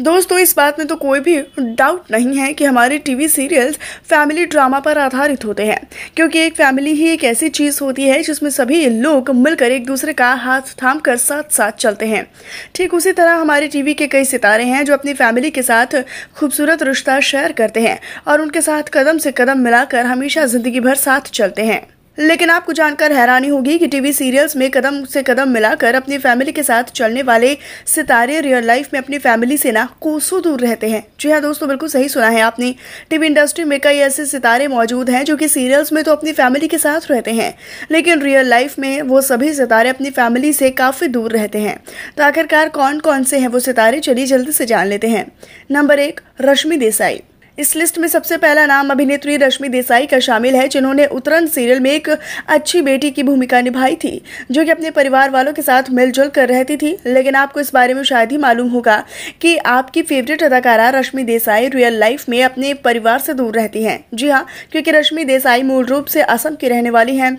दोस्तों इस बात में तो कोई भी डाउट नहीं है कि हमारे टीवी सीरियल्स फैमिली ड्रामा पर आधारित होते हैं क्योंकि एक फैमिली ही एक ऐसी चीज़ होती है जिसमें सभी लोग मिलकर एक दूसरे का हाथ थाम कर साथ साथ चलते हैं ठीक उसी तरह हमारे टीवी के कई सितारे हैं जो अपनी फैमिली के साथ खूबसूरत रिश्ता शेयर करते हैं और उनके साथ कदम से कदम मिलाकर हमेशा ज़िंदगी भर साथ चलते हैं लेकिन आपको जानकर हैरानी होगी कि टीवी सीरियल्स में कदम से कदम मिलाकर अपनी फैमिली के साथ चलने वाले सितारे रियल लाइफ में अपनी फैमिली से ना कोसों दूर रहते हैं जी हाँ दोस्तों बिल्कुल सही सुना है आपने टीवी इंडस्ट्री में कई ऐसे सितारे मौजूद हैं जो कि सीरियल्स में तो अपनी फैमिली के साथ रहते हैं लेकिन रियल लाइफ में वो सभी सितारे अपनी फैमिली से काफ़ी दूर रहते हैं तो आखिरकार कौन कौन से हैं वो सितारे चलिए जल्दी से जान लेते हैं नंबर एक रश्मि देसाई इस लिस्ट में सबसे पहला नाम अभिनेत्री रश्मि देसाई का शामिल है जिन्होंने उतरन सीरियल में एक अच्छी बेटी की भूमिका निभाई थी जो कि अपने परिवार वालों के साथ मिलजुल कर रहती थी लेकिन आपको इस बारे में शायद ही मालूम होगा कि आपकी फेवरेट अदाकारा रश्मि देसाई रियल लाइफ में अपने परिवार से दूर रहती हैं जी हाँ क्योंकि रश्मि देसाई मूल रूप से असम की रहने वाली हैं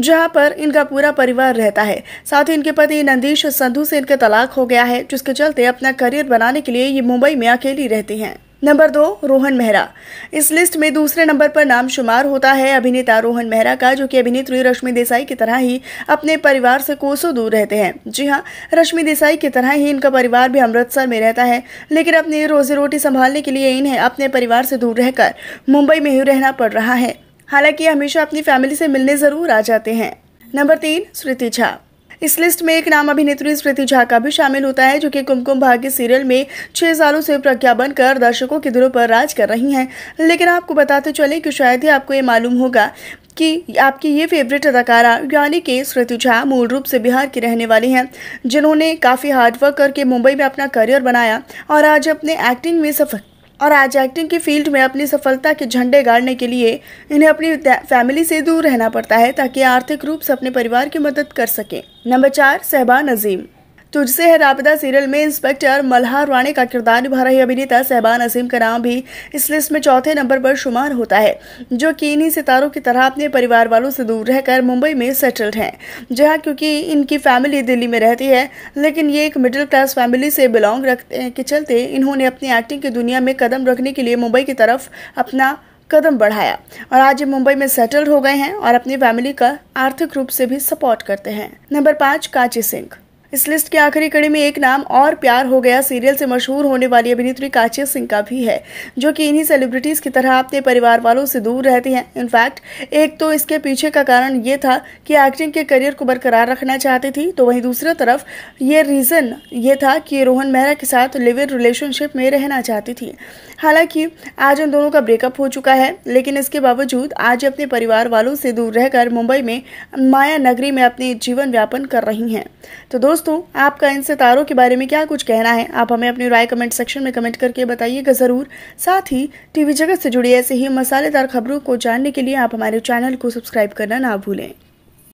जहाँ पर इनका पूरा परिवार रहता है साथ ही इनके पति नंदीश संधू से इनका तलाक हो गया है जिसके चलते अपना करियर बनाने के लिए ये मुंबई में अकेली रहती हैं नंबर दो रोहन मेहरा इस लिस्ट में दूसरे नंबर पर नाम शुमार होता है अभिनेता रोहन मेहरा का जो कि अभिनेत्री रश्मि देसाई की तरह ही अपने परिवार से कोसों दूर रहते हैं जी हाँ रश्मि देसाई की तरह ही इनका परिवार भी अमृतसर में रहता है लेकिन अपनी रोजी रोटी संभालने के लिए इन्हें अपने परिवार से दूर रहकर मुंबई में ही रहना पड़ रहा है हालांकि हमेशा अपनी फैमिली से मिलने ज़रूर आ जाते हैं नंबर तीन श्रुति झा इस लिस्ट में एक नाम अभिनेत्री स्मृति झा का भी शामिल होता है जो कि कुमकुम भाग्य सीरियल में छह सालों से प्रज्ञा बनकर दर्शकों के दिलों पर राज कर रही हैं लेकिन आपको बताते चले कि शायद ही आपको ये मालूम होगा कि आपकी ये फेवरेट अदाकारा यानी कि स्मृति झा मूल रूप से बिहार की रहने वाली हैं जिन्होंने काफ़ी हार्डवर्क करके मुंबई में अपना करियर बनाया और आज अपने एक्टिंग में सफल और आज एक्टिंग की फील्ड में अपनी सफलता के झंडे गाड़ने के लिए इन्हें अपनी फैमिली से दूर रहना पड़ता है ताकि आर्थिक रूप से अपने परिवार की मदद कर सकें नंबर चार सहबा नजीम तुझसे है राबदा सीरियल में इंस्पेक्टर मल्हार राणे का किरदार निभा रहे अभिनेता सहबान असीम का नाम भी इस लिस्ट में चौथे नंबर पर शुमार होता है जो कि इन्हीं सितारों की तरह अपने परिवार वालों से दूर रहकर मुंबई में सेटल्ड हैं जहां क्योंकि इनकी फैमिली दिल्ली में रहती है लेकिन ये एक मिडिल क्लास फैमिली से बिलोंग रखते के चलते इन्होंने अपनी एक्टिंग की दुनिया में कदम रखने के लिए मुंबई की तरफ अपना कदम बढ़ाया और आज ये मुंबई में सेटल हो गए हैं और अपनी फैमिली का आर्थिक रूप से भी सपोर्ट करते हैं नंबर पाँच कांची सिंह इस लिस्ट की आखिरी कड़ी में एक नाम और प्यार हो गया सीरियल से मशहूर होने वाली अभिनेत्री काचिया सिंह का भी है जो कि इन्हीं सेलिब्रिटीज़ की तरह अपने परिवार वालों से दूर रहती हैं इनफैक्ट एक तो इसके पीछे का कारण ये था कि एक्टिंग के करियर को बरकरार रखना चाहती थी तो वहीं दूसरी तरफ ये रीज़न ये था कि रोहन मेहरा के साथ लिव इन रिलेशनशिप में रहना चाहती थी हालांकि आज उन दोनों का ब्रेकअप हो चुका है लेकिन इसके बावजूद आज अपने परिवार वालों से दूर रहकर मुंबई में माया नगरी में अपने जीवन व्यापन कर रही हैं तो दोस्तों दोस्तों आपका इन सितारों के बारे में क्या कुछ कहना है आप हमें अपनी राय कमेंट सेक्शन में कमेंट करके बताइएगा ज़रूर साथ ही टीवी जगत से जुड़ी ऐसे ही मसालेदार खबरों को जानने के लिए आप हमारे चैनल को सब्सक्राइब करना ना भूलें